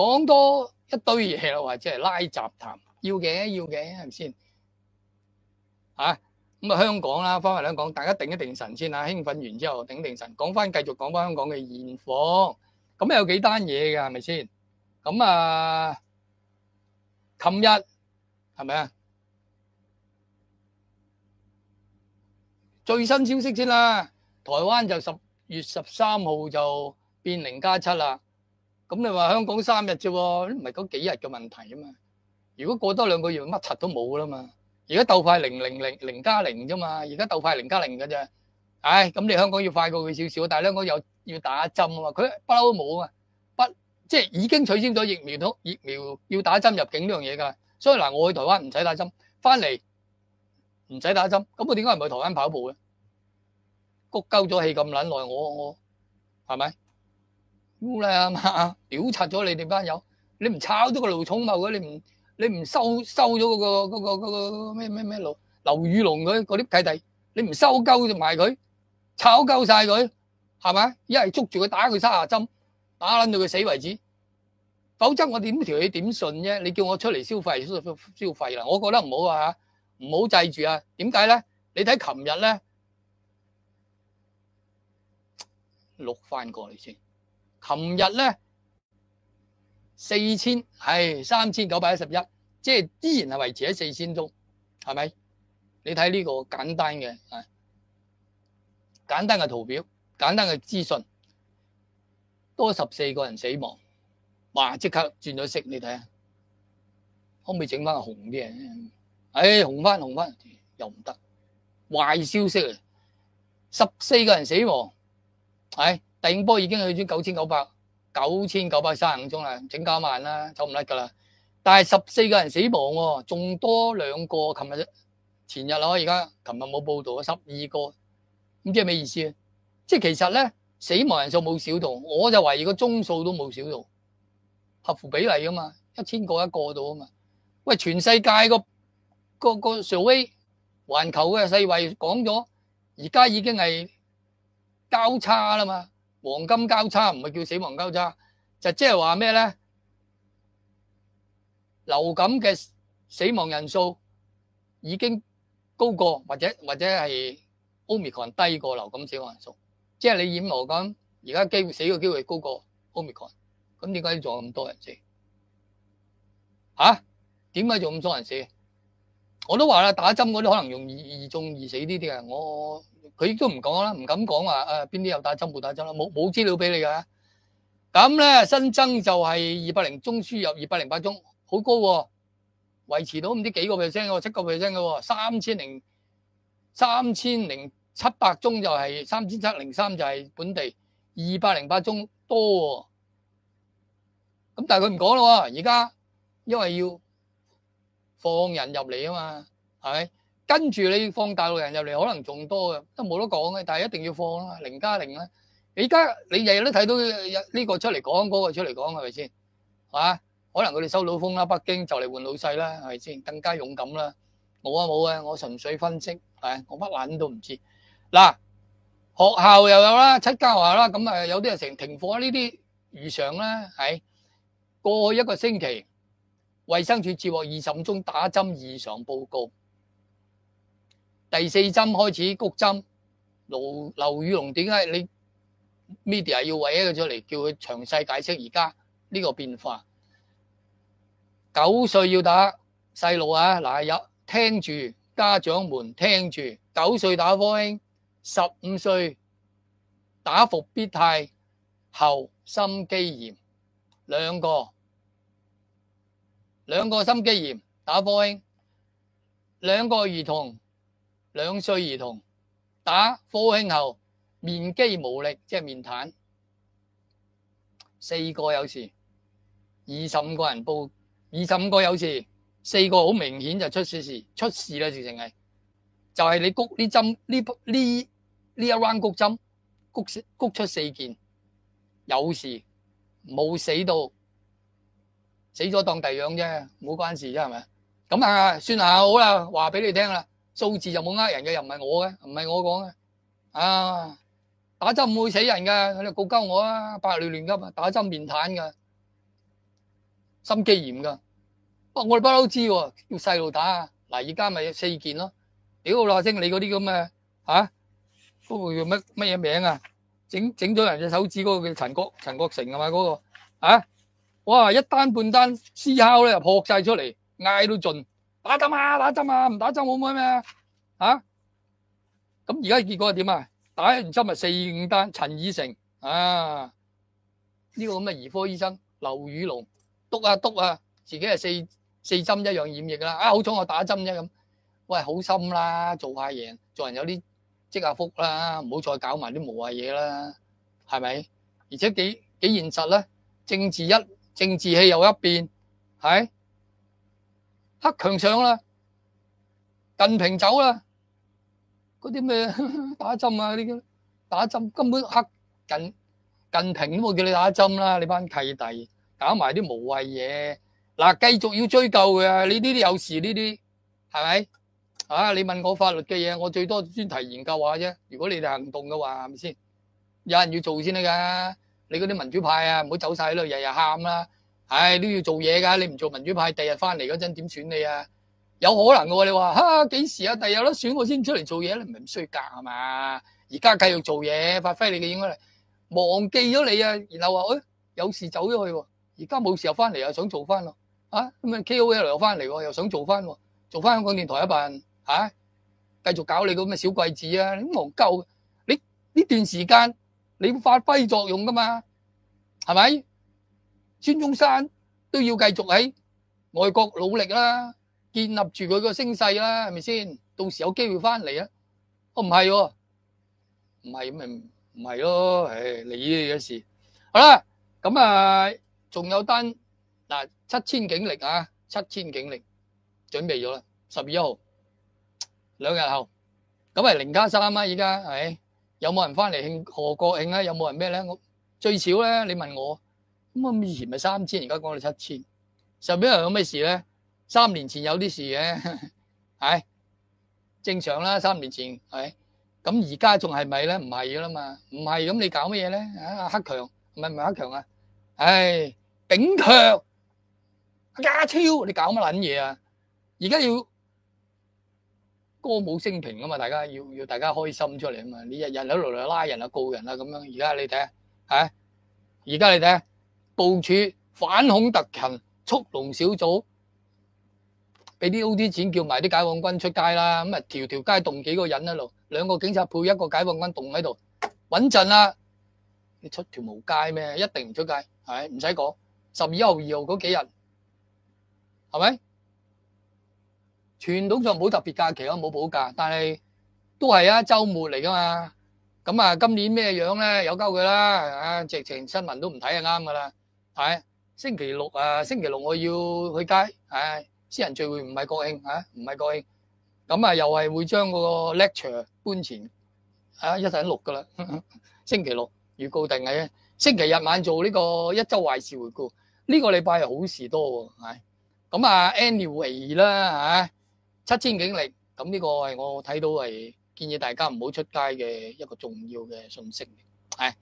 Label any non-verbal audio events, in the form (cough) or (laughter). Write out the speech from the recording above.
讲多一堆嘢啦，或者系拉杂谈，要嘅要嘅系咪先？啊，咁啊，香港啦，翻嚟香港，大家定一定神先啦，兴奋完之后定定神，讲翻继续讲翻香港嘅现况，咁有几单嘢嘅系咪先？咁啊，琴日系咪啊？最新消息先啦，台湾就十月十三号就变零加七啦。咁你話香港三日啫喎，唔係嗰幾日嘅問題啊嘛。如果過多兩個月，乜柒都冇啦嘛。而家鬥快零零零零加零啫嘛。而家鬥快零加零嘅啫。唉，咁你香港要快過佢少少，但係香港又要打針啊嘛。佢不嬲都冇啊，不即係已經取消咗疫苗都疫苗要打針入境呢樣嘢㗎。所以嗱，我去台灣唔使打針，翻嚟唔使打針。咁我點解唔去台灣跑步咧？焗鳩咗氣咁撚耐，我我係咪？污啦啊嘛！屌杀咗你哋班友，你唔炒咗个卢宠茂嘅，你唔你唔收收咗嗰个嗰个嗰个咩咩咩卢刘宇龙佢嗰啲契弟，你唔收鸠就卖佢，炒鸠晒佢，系咪？一系捉住佢打佢三下针，打捻到佢死为止，否则我点条你点信啫？你叫我出嚟消费消消费啦，我觉得唔好啊吓，唔好制住啊！点解咧？你睇琴日咧，录翻过嚟先。琴日咧四千系三千九百一十一，即系依然系维持喺四千中，系咪？你睇呢个简单嘅，简单嘅图表，简单嘅资讯，多十四个人死亡，哇！即刻转咗色，你睇下，可唔可以整翻个红啲啊？唉，红翻红翻又唔得，坏消息啊！十四个人死亡，系。第五波已經去咗九千九百九千九百三十五宗啦，整加萬啦，走唔甩噶啦。但係十四個人死亡喎，仲多兩個。琴日、前日咯，而家琴日冇報道啊，十二個，唔知係咩意思啊？即係其實咧，死亡人數冇少到，我就懷疑個宗數都冇少到，合乎比例噶嘛，一千個一個到啊嘛。喂，全世界個個個所謂環球嘅世衞講咗，而家已經係交叉啦嘛。黄金交叉唔系叫死亡交叉，就即系话咩咧？流感嘅死亡人数已经高过或者或者系 c r o n 低过流感死亡人数，即系你演我咁，而家机死嘅机会高过 c r o n 咁点解仲做咁多人死？吓？点解仲咁多人死？我都话啦，打针嗰啲可能容易易中易死呢啲嘅，我。佢都唔講啦，唔敢講話，誒邊啲有打針冇打針啦，冇冇資料俾你嘅。咁咧新增就係二百零宗輸入，二百零八宗，好高喎。維持到唔知幾個 percent 喎，七個 percent 嘅喎，三千零三千零七百宗就係三千七零三就係本地，二百零八宗多喎。咁但係佢唔講咯喎，而家因為要放人入嚟啊嘛，係咪？跟住你放大陸人入嚟，可能仲多嘅，都冇得講嘅。但係一定要放啦，零加零啦。你而家你日日都睇到呢個出嚟講，嗰個出嚟講，係咪先？啊，可能佢哋收到風啦，北京就嚟換老細啦，係咪先？更加勇敢啦。冇啊冇啊，我純粹分析，係我乜撚都唔知。嗱，學校又有啦，七家校啦，咁啊有啲人成停課呢啲現常啦，係過一個星期，衛生署接獲二十五宗打針異常報告。第四針開始，谷針。劉劉宇龍點解你 media 要為一個出嚟，叫佢詳細解釋而家呢個變化？九歲要打細路啊！嗱，有聽住家長們聽住，九歲打科英，十五歲打伏必泰後心肌炎兩個兩個心肌炎打科英，兩個兒童。两岁儿童打科兴后面肌无力，即系面瘫，四个有事，二十五个人报，二十五个有事，四个好明显就出事事出事啦，直情系就系你谷呢针呢呢呢一 round 针谷谷出四件有事，冇死到死咗当弟样啫，冇关事啫系咪？咁啊算下好啦，话俾你听啦。数字又冇呃人嘅，又唔系我嘅，唔系我讲嘅。啊，打针唔会死人噶，佢哋告鸠我啊，白里乱急啊，打针面瘫噶，心肌炎噶。不，我哋不嬲知喎，叫细路打啊。嗱，而家咪四件咯。屌啦，星你嗰啲咁嘅，啊，嗰个叫乜乜嘢名啊？整整咗人只手指嗰个叫陈国陈国成系嘛？嗰个，啊，哇，一单半单，嘶烤咧，扑晒出嚟，嗌到尽。打針啊！打針啊！唔打針好唔好咩？啊？咁而家結果系點啊？打完針咪四五單，陳以成啊，呢個咁嘅兒科醫生，劉宇龍督啊督啊，自己係四四針一樣染疫啦。啊，好彩我打针針啫咁。喂，好心啦，做下嘢，做人有啲積下福啦，唔好再搞埋啲無謂嘢啦，係咪？而且幾几現實咧，政治一政治氣又一變，係。黑强上啦，近平走啦，嗰啲咩 (laughs) 打针啊嗰啲打针根本黑近近平都冇叫你打针啦，你班契弟搞埋啲无谓嘢，嗱继续要追究嘅，你呢啲有事呢啲系咪？啊，你问我法律嘅嘢，我最多专题研究下啫。如果你哋行动嘅话，系咪先？有人要做先得噶，你嗰啲民主派啊，唔好走晒度日日喊啦。唉，都要做嘢噶，你唔做民主派，第日翻嚟嗰阵点选你啊？有可能嘅喎，你话吓几时啊？第有得选我先出嚟做嘢，你唔系唔衰格系嘛？而家继续做嘢，发挥你嘅响力，忘记咗你啊？然后话，诶，有事走咗去，而家冇事又翻嚟又想做翻咯，啊咁啊 KOL 又翻嚟，又想做翻，做翻香港电台一班，吓，继续搞你咁嘅小桂子啊，你戆鸠，你呢段时间你发挥作用噶嘛，系咪？孫中山都要繼續喺外國努力啦，建立住佢個聲勢啦，係咪先？到時有機會翻嚟啊？我唔係喎，唔係咪唔係咯？诶，你嘅事好啦。咁啊，仲有單嗱七千警力啊，七千警力準備咗啦，十月一号两日後，咁係零加三啊，而家系有冇人翻嚟慶何國慶啊？有冇人咩咧？最少咧，你問我。咁我以前咪三千，而家講到七千，上邊又有咩事咧？三年前有啲事嘅，係 (laughs) 正常啦。三年前係咁，而家仲係咪咧？唔係噶啦嘛，唔係咁你搞乜嘢咧？啊，阿黑強唔係唔係黑強啊？唉，炳強阿家超，你搞乜撚嘢啊？而家要歌舞升平啊嘛！大家要要大家開心出嚟啊嘛！你日日喺度嚟拉人啊、告人啊咁樣，而家你睇下，係而家你睇下。部署反恐特勤速龙小组，俾啲 O 啲钱叫埋啲解放军出街啦，咁啊条条街动几个人喺度，两个警察配一个解放军动喺度，稳阵啦！你出条毛街咩？一定唔出街，系唔使讲。十二号、二号嗰几日，系咪？传统就冇特别假期啊，冇补假，但系都系啊，周末嚟噶嘛。咁啊，今年咩样咧？有鸠佢啦，啊！直情新闻都唔睇就啱噶啦。系星期六啊，星期六我要去街。唉，私人聚会唔系国庆啊，唔系国庆。咁啊，又系会将嗰个 lecture 搬前啊，一等六噶啦。(laughs) 星期六预告定嘅，星期日晚做呢个一周坏事回顾。呢个礼拜系好事多喎，系。咁啊，anyway 啦，吓七千警力。咁呢个系我睇到系建议大家唔好出街嘅一个重要嘅信息。系。